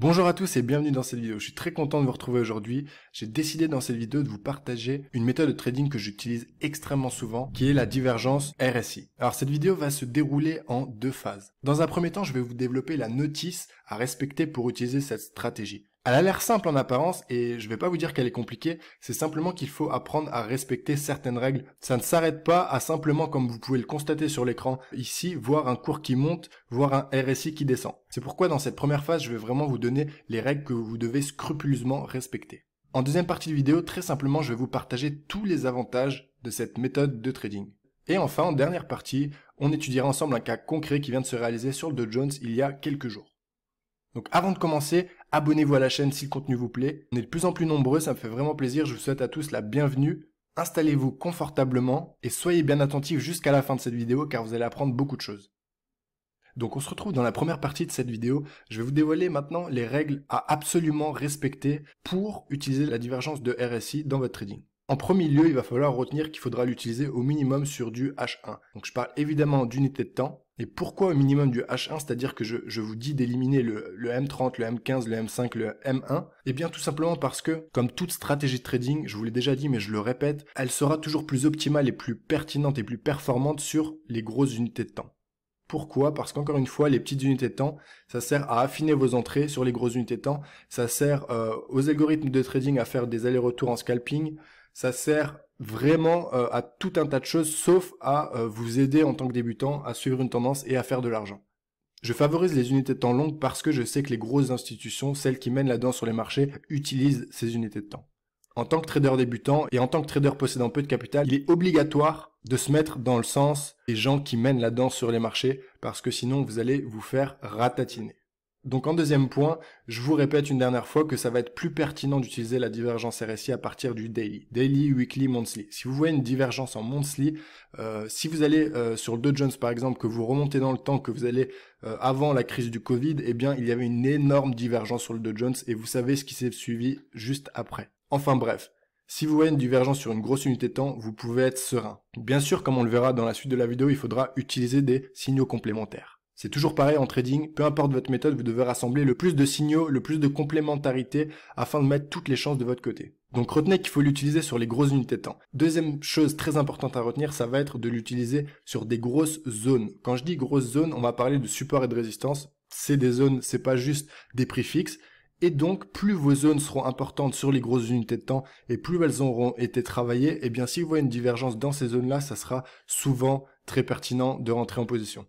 Bonjour à tous et bienvenue dans cette vidéo. Je suis très content de vous retrouver aujourd'hui. J'ai décidé dans cette vidéo de vous partager une méthode de trading que j'utilise extrêmement souvent, qui est la divergence RSI. Alors cette vidéo va se dérouler en deux phases. Dans un premier temps, je vais vous développer la notice à respecter pour utiliser cette stratégie. Elle a l'air simple en apparence et je ne vais pas vous dire qu'elle est compliquée, c'est simplement qu'il faut apprendre à respecter certaines règles. Ça ne s'arrête pas à simplement, comme vous pouvez le constater sur l'écran ici, voir un cours qui monte, voir un RSI qui descend. C'est pourquoi dans cette première phase, je vais vraiment vous donner les règles que vous devez scrupuleusement respecter. En deuxième partie de vidéo, très simplement, je vais vous partager tous les avantages de cette méthode de trading. Et enfin, en dernière partie, on étudiera ensemble un cas concret qui vient de se réaliser sur le Dow Jones il y a quelques jours. Donc avant de commencer, Abonnez-vous à la chaîne si le contenu vous plaît. On est de plus en plus nombreux, ça me fait vraiment plaisir. Je vous souhaite à tous la bienvenue. Installez-vous confortablement et soyez bien attentifs jusqu'à la fin de cette vidéo car vous allez apprendre beaucoup de choses. Donc on se retrouve dans la première partie de cette vidéo. Je vais vous dévoiler maintenant les règles à absolument respecter pour utiliser la divergence de RSI dans votre trading. En premier lieu, il va falloir retenir qu'il faudra l'utiliser au minimum sur du H1. Donc je parle évidemment d'unité de temps, et pourquoi au minimum du H1 C'est-à-dire que je, vous dis d'éliminer le, M30, le M15, le M5, le M1 Eh bien tout simplement parce que, comme toute stratégie de trading, je vous l'ai déjà dit mais je le répète, elle sera toujours plus optimale et plus pertinente et plus performante sur les grosses unités de temps. Pourquoi Parce qu'encore une fois, les petites unités de temps, ça sert à affiner vos entrées sur les grosses unités de temps, ça sert euh, aux algorithmes de trading à faire des allers-retours en scalping, ça sert vraiment euh, à tout un tas de choses, sauf à euh, vous aider en tant que débutant à suivre une tendance et à faire de l'argent. Je favorise les unités de temps longues parce que je sais que les grosses institutions, celles qui mènent la danse sur les marchés, utilisent ces unités de temps. En tant que trader débutant et en tant que trader possédant peu de capital, il est obligatoire de se mettre dans le sens des gens qui mènent la danse sur les marchés parce que sinon vous allez vous faire ratatiner. Donc en deuxième point, je vous répète une dernière fois que ça va être plus pertinent d'utiliser la divergence RSI à partir du daily. Daily, weekly, monthly. Si vous voyez une divergence en monthly, euh, si vous allez euh, sur le Dow Jones par exemple, que vous remontez dans le temps, que vous allez euh, avant la crise du Covid, eh bien il y avait une énorme divergence sur le Dow Jones et vous savez ce qui s'est suivi juste après. Enfin bref, si vous voyez une divergence sur une grosse unité de temps, vous pouvez être serein. Bien sûr, comme on le verra dans la suite de la vidéo, il faudra utiliser des signaux complémentaires. C'est toujours pareil en trading, peu importe votre méthode, vous devez rassembler le plus de signaux, le plus de complémentarité afin de mettre toutes les chances de votre côté. Donc retenez qu'il faut l'utiliser sur les grosses unités de temps. Deuxième chose très importante à retenir, ça va être de l'utiliser sur des grosses zones. Quand je dis grosses zones, on va parler de support et de résistance. C'est des zones, c'est pas juste des prix fixes. Et donc, plus vos zones seront importantes sur les grosses unités de temps et plus elles auront été travaillées, et eh bien si vous voyez une divergence dans ces zones-là, ça sera souvent très pertinent de rentrer en position.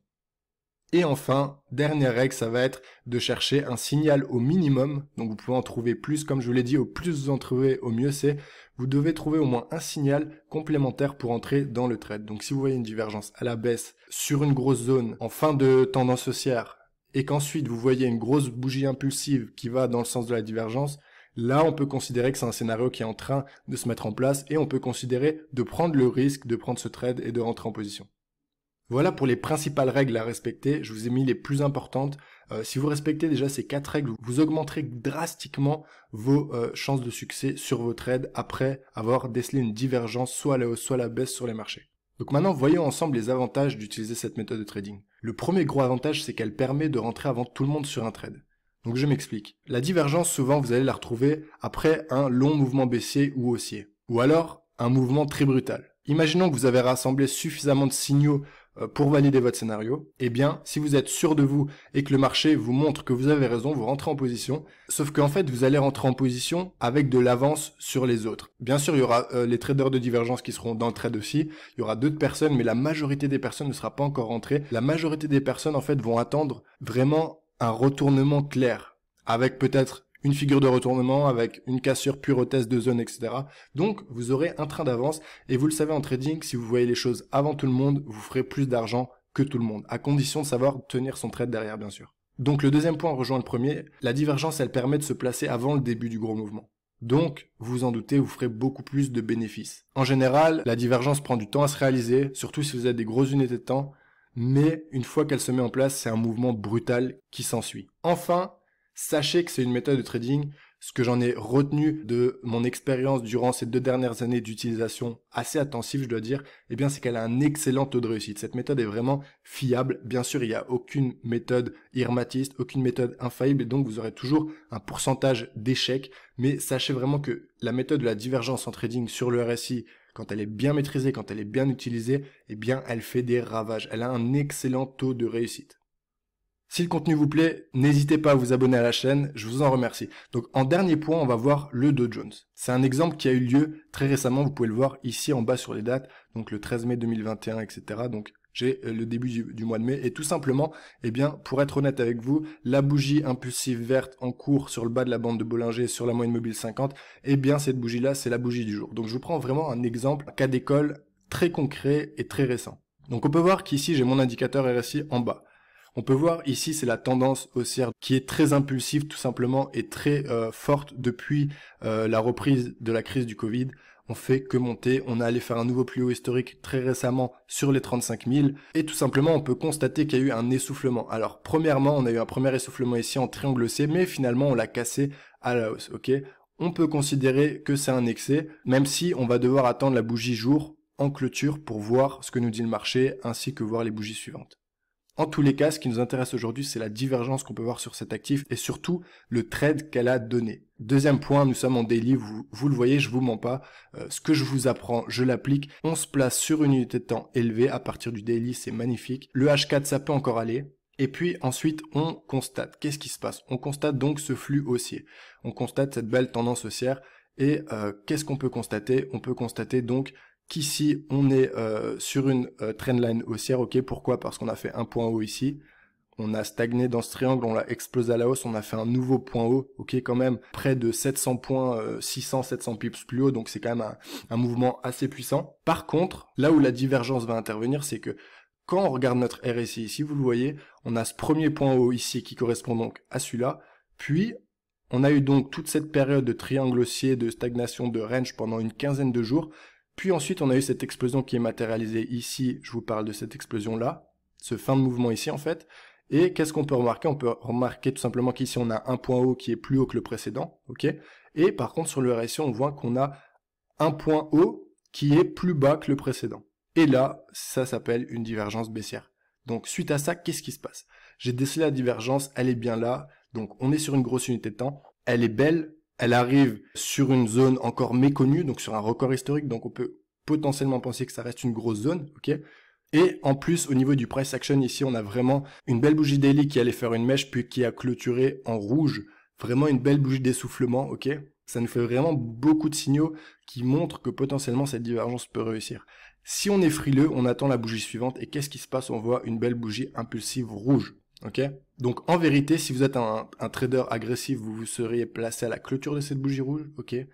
Et enfin, dernière règle, ça va être de chercher un signal au minimum. Donc vous pouvez en trouver plus, comme je vous l'ai dit, au plus vous en trouvez, au mieux c'est. Vous devez trouver au moins un signal complémentaire pour entrer dans le trade. Donc si vous voyez une divergence à la baisse sur une grosse zone en fin de tendance haussière, et qu'ensuite vous voyez une grosse bougie impulsive qui va dans le sens de la divergence, là on peut considérer que c'est un scénario qui est en train de se mettre en place et on peut considérer de prendre le risque de prendre ce trade et de rentrer en position. Voilà pour les principales règles à respecter, je vous ai mis les plus importantes. Euh, si vous respectez déjà ces quatre règles, vous augmenterez drastiquement vos euh, chances de succès sur vos trades après avoir décelé une divergence soit à la hausse, soit à la baisse sur les marchés. Donc maintenant, voyons ensemble les avantages d'utiliser cette méthode de trading. Le premier gros avantage, c'est qu'elle permet de rentrer avant tout le monde sur un trade. Donc je m'explique. La divergence, souvent, vous allez la retrouver après un long mouvement baissier ou haussier. Ou alors, un mouvement très brutal. Imaginons que vous avez rassemblé suffisamment de signaux euh, pour valider votre scénario, eh bien, si vous êtes sûr de vous et que le marché vous montre que vous avez raison, vous rentrez en position. Sauf qu'en fait, vous allez rentrer en position avec de l'avance sur les autres. Bien sûr, il y aura euh, les traders de divergence qui seront dans le trade aussi. Il y aura d'autres personnes, mais la majorité des personnes ne sera pas encore rentrée. La majorité des personnes, en fait, vont attendre vraiment un retournement clair avec peut-être une figure de retournement avec une cassure pure de zone, etc. Donc vous aurez un train d'avance et vous le savez en trading, si vous voyez les choses avant tout le monde, vous ferez plus d'argent que tout le monde, à condition de savoir tenir son trade derrière bien sûr. Donc le deuxième point rejoint le premier, la divergence elle permet de se placer avant le début du gros mouvement. Donc, vous vous en doutez, vous ferez beaucoup plus de bénéfices. En général, la divergence prend du temps à se réaliser, surtout si vous avez des grosses unités de temps, mais une fois qu'elle se met en place, c'est un mouvement brutal qui s'ensuit. Enfin, Sachez que c'est une méthode de trading. Ce que j'en ai retenu de mon expérience durant ces deux dernières années d'utilisation assez attentive je dois dire, eh bien, c'est qu'elle a un excellent taux de réussite. Cette méthode est vraiment fiable. Bien sûr, il n'y a aucune méthode irmatiste, aucune méthode infaillible, et donc vous aurez toujours un pourcentage d'échecs. Mais sachez vraiment que la méthode de la divergence en trading sur le RSI quand elle est bien maîtrisée, quand elle est bien utilisée, eh bien, elle fait des ravages. Elle a un excellent taux de réussite. Si le contenu vous plaît, n'hésitez pas à vous abonner à la chaîne, je vous en remercie. Donc en dernier point, on va voir le Dow Jones. C'est un exemple qui a eu lieu très récemment, vous pouvez le voir ici en bas sur les dates, donc le 13 mai 2021, etc. Donc j'ai euh, le début du, mois de mai. Et tout simplement, eh bien, pour être honnête avec vous, la bougie impulsive verte en cours sur le bas de la bande de Bollinger sur la moyenne mobile 50, eh bien cette bougie-là, c'est la bougie du jour. Donc je vous prends vraiment un exemple, un cas d'école très concret et très récent. Donc on peut voir qu'ici j'ai mon indicateur RSI en bas. On peut voir ici, c'est la tendance haussière qui est très impulsive tout simplement et très euh, forte depuis euh, la reprise de la crise du Covid. On fait que monter, on a allé faire un nouveau plus haut historique très récemment sur les 35 000 et tout simplement on peut constater qu'il y a eu un essoufflement. Alors premièrement, on a eu un premier essoufflement ici en triangle C, mais finalement on l'a cassé à la hausse, ok on peut considérer que c'est un excès, même si on va devoir attendre la bougie jour en clôture pour voir ce que nous dit le marché ainsi que voir les bougies suivantes. En tous les cas, ce qui nous intéresse aujourd'hui, c'est la divergence qu'on peut voir sur cet actif et surtout le trade qu'elle a donné. Deuxième point, nous sommes en daily, vous, le voyez, je vous mens pas. Euh, ce que je vous apprends, je l'applique. On se place sur une unité de temps élevée à partir du daily, c'est magnifique. Le H4, ça peut encore aller. Et puis ensuite, on constate. Qu'est-ce qui se passe On constate donc ce flux haussier. On constate cette belle tendance haussière. Et euh, qu'est-ce qu'on peut constater On peut constater donc qu'ici on est euh, sur une euh, trendline haussière. Ok, pourquoi Parce qu'on a fait un point haut ici. On a stagné dans ce triangle, on l'a explosé à la hausse, on a fait un nouveau point haut, ok quand même, près de 700 points, 600, euh, 700 pips plus haut, donc c'est quand même un, un mouvement assez puissant. Par contre, là où la divergence va intervenir, c'est que quand on regarde notre RSI ici, vous le voyez, on a ce premier point haut ici qui correspond donc à celui-là, puis on a eu donc toute cette période de triangle haussier, de stagnation, de range pendant une quinzaine de jours, puis ensuite, on a eu cette explosion qui est matérialisée ici. Je vous parle de cette explosion-là, ce fin de mouvement ici en fait. Et qu'est-ce qu'on peut remarquer On peut remarquer tout simplement qu'ici, on a un point haut qui est plus haut que le précédent. ok et par contre, sur le RSI, on voit qu'on a un point haut qui est plus bas que le précédent. Et là, ça s'appelle une divergence baissière. Donc suite à ça, qu'est-ce qui se passe J'ai décelé la divergence, elle est bien là. Donc on est sur une grosse unité de temps. Elle est belle, elle arrive sur une zone encore méconnue, donc sur un record historique, donc on peut potentiellement penser que ça reste une grosse zone, ok et en plus, au niveau du price action, ici, on a vraiment une belle bougie daily qui allait faire une mèche, puis qui a clôturé en rouge. Vraiment une belle bougie d'essoufflement, ok Ça nous fait vraiment beaucoup de signaux qui montrent que potentiellement cette divergence peut réussir. Si on est frileux, on attend la bougie suivante, et qu'est-ce qui se passe On voit une belle bougie impulsive rouge, donc en vérité, si vous êtes un, un, trader agressif, vous vous seriez placé à la clôture de cette bougie rouge, ok euh,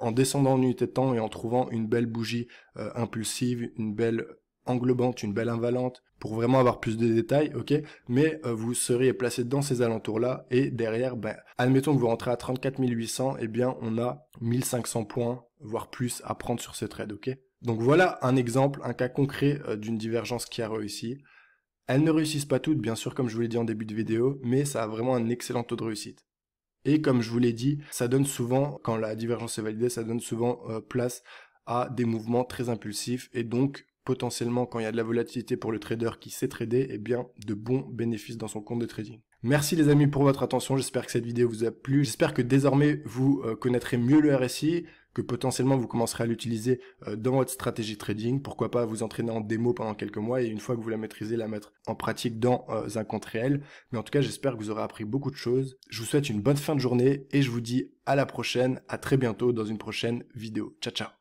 En descendant en unité de temps et en trouvant une belle bougie euh, impulsive, une belle englobante, une belle invalente, pour vraiment avoir plus de détails, ok Mais euh, vous seriez placé dans ces alentours-là, et derrière, ben, admettons que vous rentrez à 34 800, eh bien, on a 1500 points, voire plus, à prendre sur ces trades. ok Donc voilà un exemple, un cas concret d'une divergence qui a réussi. Elles ne réussissent pas toutes, bien sûr, comme je vous l'ai dit en début de vidéo, mais ça a vraiment un excellent taux de réussite. Et comme je vous l'ai dit, ça donne souvent, quand la divergence est validée, ça donne souvent euh, place à des mouvements très impulsifs et donc potentiellement quand il y a de la volatilité pour le trader qui sait trader, eh bien de bons bénéfices dans son compte de trading. Merci les amis pour votre attention, j'espère que cette vidéo vous a plu, j'espère que désormais vous euh, connaîtrez mieux le RSI, que potentiellement vous commencerez à l'utiliser euh, dans votre stratégie trading. Pourquoi pas vous entraîner en démo pendant quelques mois et une fois que vous la maîtrisez, la mettre en pratique dans euh, un compte réel. Mais en tout cas, j'espère que vous aurez appris beaucoup de choses. Je vous souhaite une bonne fin de journée et je vous dis à la prochaine, à très bientôt dans une prochaine vidéo. Ciao ciao